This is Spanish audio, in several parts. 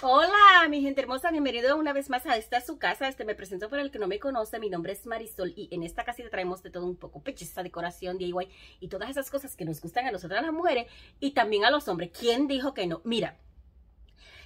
Hola, mi gente hermosa, bienvenido una vez más a esta su casa. Este me presento por el que no me conoce. Mi nombre es Marisol y en esta casita traemos de todo un poco pechista decoración, DIY y todas esas cosas que nos gustan a nosotras las mujeres y también a los hombres. ¿Quién dijo que no? Mira,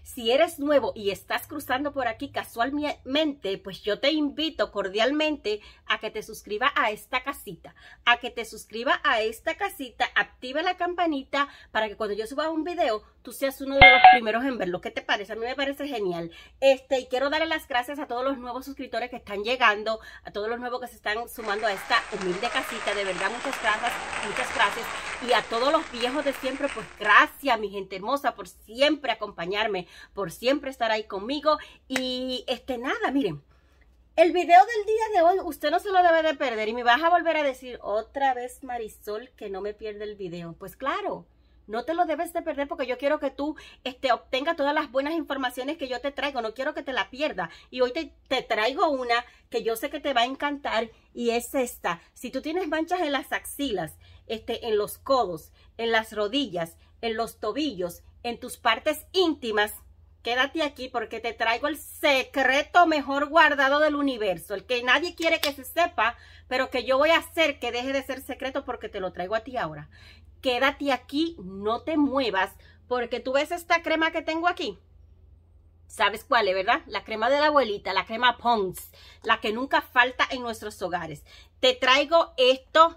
si eres nuevo y estás cruzando por aquí casualmente, pues yo te invito cordialmente a que te suscribas a esta casita, a que te suscribas a esta casita, activa la campanita para que cuando yo suba un video, tú seas uno de los primeros en verlo. ¿Qué te parece? A mí me parece genial. Este, y quiero darle las gracias a todos los nuevos suscriptores que están llegando, a todos los nuevos que se están sumando a esta humilde casita. De verdad, muchas gracias, muchas gracias. Y a todos los viejos de siempre, pues gracias, mi gente hermosa, por siempre acompañarme por siempre estar ahí conmigo. Y este, nada, miren. El video del día de hoy usted no se lo debe de perder y me vas a volver a decir otra vez Marisol que no me pierda el video. Pues claro, no te lo debes de perder porque yo quiero que tú este, obtengas todas las buenas informaciones que yo te traigo. No quiero que te la pierdas. Y hoy te, traigo una que yo sé que te va a encantar y es esta. Si tú tienes manchas en las axilas, este, en los codos, en las rodillas, en los tobillos, en tus partes íntimas, Quédate aquí porque te traigo el secreto mejor guardado del universo, el que nadie quiere que se sepa, pero que yo voy a hacer que deje de ser secreto porque te lo traigo a ti ahora. Quédate aquí, no te muevas, porque tú ves esta crema que tengo aquí. ¿Sabes cuál es, verdad? La crema de la abuelita, la crema Pons, la que nunca falta en nuestros hogares. Te traigo esto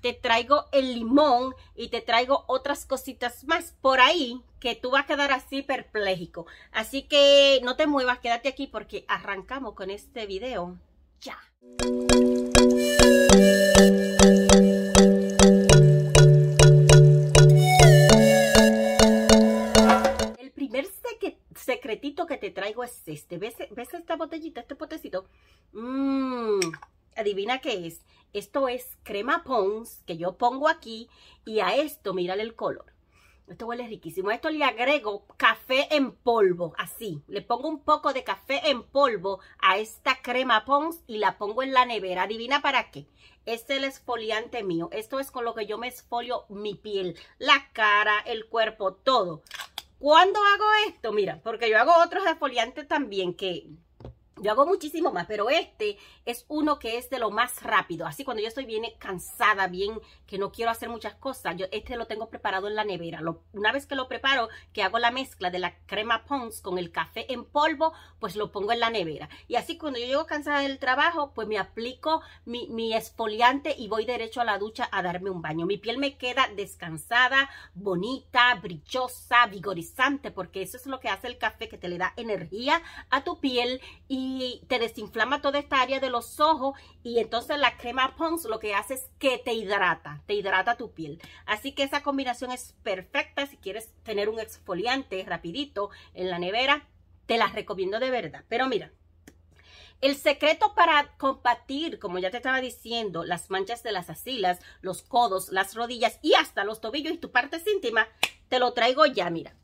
te traigo el limón y te traigo otras cositas más por ahí que tú vas a quedar así perpléjico. Así que no te muevas, quédate aquí porque arrancamos con este video ya. El primer secretito que te traigo es este. ¿Ves, esta botellita, este potecito? Mmm, adivina qué es esto es crema Pons que yo pongo aquí y a esto mírale el color. Esto huele riquísimo. A esto le agrego café en polvo, así. Le pongo un poco de café en polvo a esta crema Pons y la pongo en la nevera. ¿Adivina para qué? Este es el esfoliante mío. Esto es con lo que yo me esfolio mi piel, la cara, el cuerpo, todo. ¿Cuándo hago esto? Mira, porque yo hago otros esfoliantes también que yo hago muchísimo más, pero este es uno que es de lo más rápido. Así cuando yo estoy bien cansada, bien que no quiero hacer muchas cosas, yo este lo tengo preparado en la nevera. una vez que lo preparo, que hago la mezcla de la crema Pons con el café en polvo, pues lo pongo en la nevera. Y así cuando yo llego cansada del trabajo, pues me aplico mi, mi esfoliante y voy derecho a la ducha a darme un baño. Mi piel me queda descansada, bonita, brillosa, vigorizante, porque eso es lo que hace el café, que te le da energía a tu piel y y te desinflama toda esta área de los ojos y entonces la crema Pons lo que hace es que te hidrata, te hidrata tu piel. Así que esa combinación es perfecta si quieres tener un exfoliante rapidito en la nevera, te la recomiendo de verdad. Pero mira, el secreto para combatir, como ya te estaba diciendo, las manchas de las axilas, los codos, las rodillas y hasta los tobillos y tu parte íntima, te lo traigo ya, mira.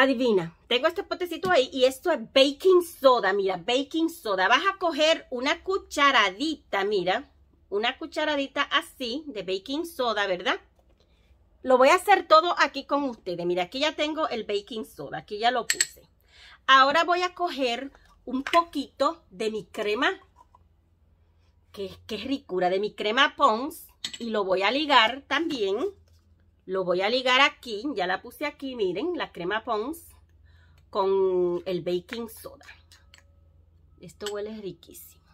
Adivina, tengo este potecito ahí y esto es baking soda, mira, baking soda. Vas a coger una cucharadita, mira, una cucharadita así de baking soda, ¿verdad? Lo voy a hacer todo aquí con ustedes. Mira, aquí ya tengo el baking soda, aquí ya lo puse. Ahora voy a coger un poquito de mi crema, que, es ricura, de mi crema Pons, y lo voy a ligar también. Lo voy a ligar aquí, ya la puse aquí, miren, la crema Pons con el baking soda. Esto huele riquísimo.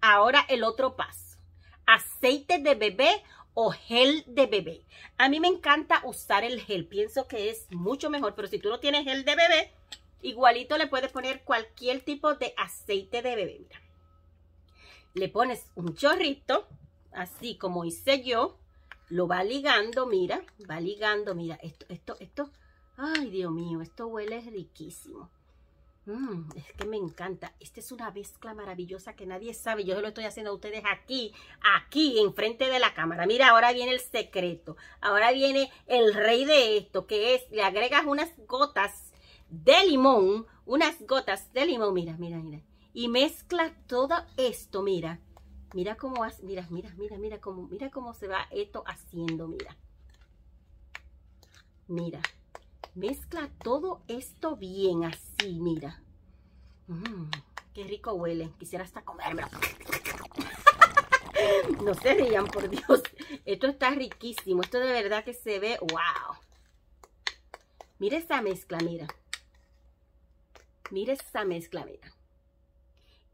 Ahora el otro paso. Aceite de bebé o gel de bebé. A mí me encanta usar el gel. Pienso que es mucho mejor. Pero si tú no tienes gel de bebé, igualito le puedes poner cualquier tipo de aceite de bebé. Mira. Le pones un chorrito, así como hice yo lo va ligando, mira, va ligando, mira, esto, esto, esto, ay Dios mío, esto huele riquísimo. Mm, es que me encanta. Esta es una mezcla maravillosa que nadie sabe. Yo lo estoy haciendo a ustedes aquí, aquí, enfrente de la cámara. Mira, ahora viene el secreto. Ahora viene el rey de esto, que es, le agregas unas gotas de limón, unas gotas de limón, mira, mira, mira. Y mezcla todo esto, mira. Mira cómo vas, mira, mira, mira, mira cómo, mira cómo se va esto haciendo, mira. Mira, mezcla todo esto bien así, mira. Mm, qué rico huele, quisiera hasta comérmelo. no se rían, por Dios. Esto está riquísimo, esto de verdad que se ve, wow. Mira esa mezcla, mira. Mira esa mezcla, mira.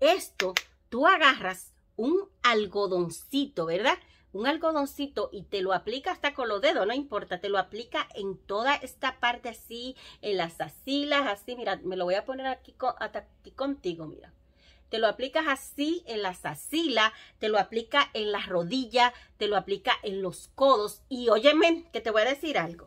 Esto, tú agarras un algodoncito, ¿verdad? Un algodoncito y te lo aplica hasta con los dedos, no importa, te lo aplica en toda esta parte así, en las axilas, así, mira, me lo voy a poner aquí, contigo, mira. Te lo aplicas así en las axilas, te lo aplica en las rodillas, te lo aplica en los codos y óyeme que te voy a decir algo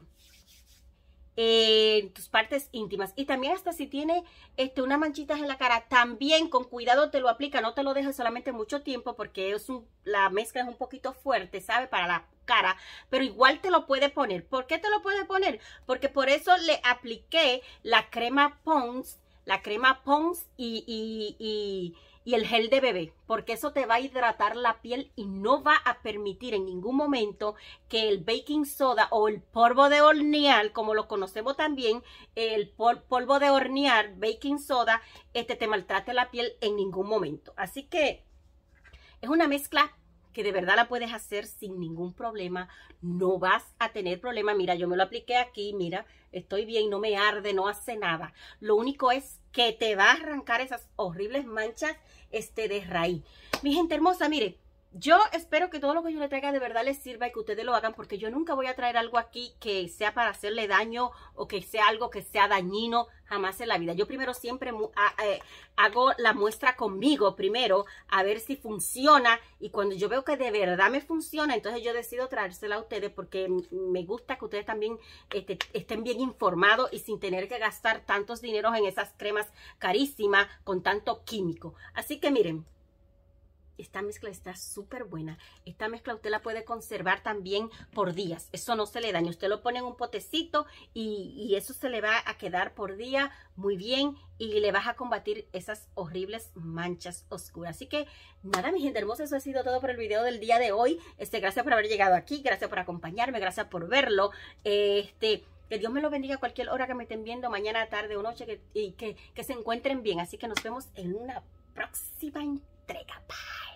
en tus partes íntimas y también hasta si tiene este, unas manchitas en la cara, también con cuidado te lo aplica, no te lo dejes solamente mucho tiempo porque es la mezcla es un poquito fuerte, ¿sabe? Para la cara, pero igual te lo puede poner. ¿Por qué te lo puede poner? Porque por eso le apliqué la crema Pons, la crema Pons y, y, y y el gel de bebé, porque eso te va a hidratar la piel y no va a permitir en ningún momento que el baking soda o el polvo de hornear, como lo conocemos también, el polvo de hornear, baking soda, este te maltrate la piel en ningún momento. Así que es una mezcla que de verdad la puedes hacer sin ningún problema, no vas a tener problema. Mira, yo me lo apliqué aquí, mira, estoy bien, no me arde, no hace nada. Lo único es que te va a arrancar esas horribles manchas este, de raíz. Mi gente hermosa, mire, yo espero que todo lo que yo le traiga de verdad les sirva y que ustedes lo hagan porque yo nunca voy a traer algo aquí que sea para hacerle daño o que sea algo que sea dañino jamás en la vida. Yo primero siempre eh, hago la muestra conmigo primero a ver si funciona y cuando yo veo que de verdad me funciona, entonces yo decido traérsela a ustedes porque me gusta que ustedes también este, estén bien informados y sin tener que gastar tantos dineros en esas cremas carísimas con tanto químico. Así que miren, esta mezcla está súper buena. Esta mezcla usted la puede conservar también por días. Eso no se le daña. Usted lo pone en un potecito y, eso se le va a quedar por día muy bien y le vas a combatir esas horribles manchas oscuras. Así que nada, mi gente hermosa, eso ha sido todo por el video del día de hoy. Este, gracias por haber llegado aquí, gracias por acompañarme, gracias por verlo. Este, que Dios me lo bendiga a cualquier hora que me estén viendo, mañana, tarde o noche, y que, que se encuentren bien. Así que nos vemos en una próxima entrega. Bye.